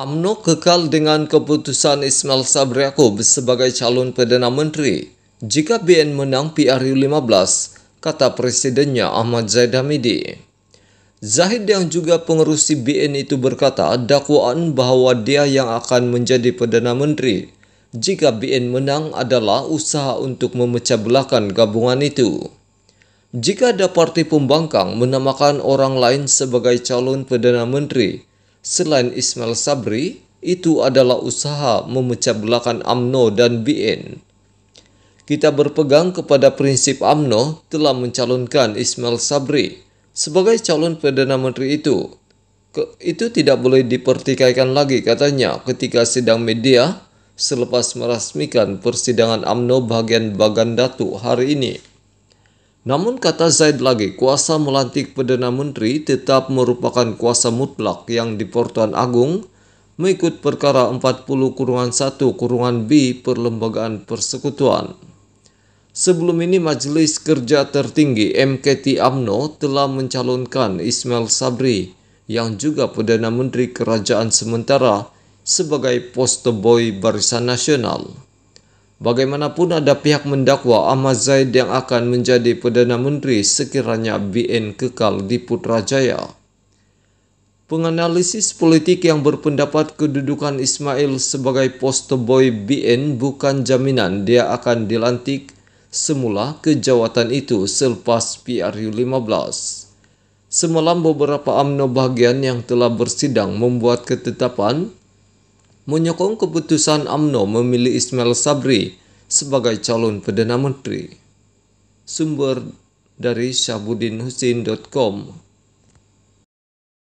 AMNO kekal dengan keputusan Ismail Sabri Yaakob sebagai calon Perdana Menteri jika BN menang PRU 15, kata Presidennya Ahmad Zaid Hamidi. Zahid yang juga pengerusi BN itu berkata dakwaan bahwa dia yang akan menjadi Perdana Menteri jika BN menang adalah usaha untuk memecah belahkan gabungan itu. Jika ada partai pembangkang menamakan orang lain sebagai calon Perdana Menteri, selain Ismail Sabri, itu adalah usaha memecah belakan AMNO dan BN. Kita berpegang kepada prinsip AMNO telah mencalonkan Ismail Sabri sebagai calon Perdana Menteri itu. Ke, itu tidak boleh dipertikaikan lagi katanya ketika sidang media selepas merasmikan persidangan AMNO bagian Bagan Datu hari ini. Namun kata Zaid lagi, kuasa melantik Perdana Menteri tetap merupakan kuasa mutlak yang di Pertuan Agung mengikut perkara 40 kurungan 1 kurungan B Perlembagaan Persekutuan. Sebelum ini Majelis Kerja Tertinggi MKT AMNO telah mencalonkan Ismail Sabri yang juga Perdana Menteri Kerajaan Sementara sebagai posterboy Barisan Nasional. Bagaimanapun ada pihak mendakwa Ahmad Zaid yang akan menjadi Perdana Menteri sekiranya BN kekal di Putrajaya. Penganalisis politik yang berpendapat kedudukan Ismail sebagai post boy BN bukan jaminan dia akan dilantik semula ke jawatan itu selepas PRU 15. Semalam beberapa AMNO bagian yang telah bersidang membuat ketetapan menyokong keputusan AMNO memilih Ismail Sabri sebagai calon Perdana Menteri. Sumber dari syabudinhusin.com.